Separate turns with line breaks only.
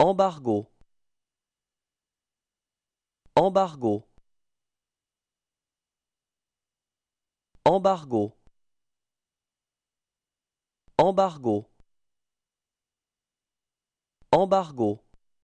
Embargo Embargo Embargo Embargo Embargo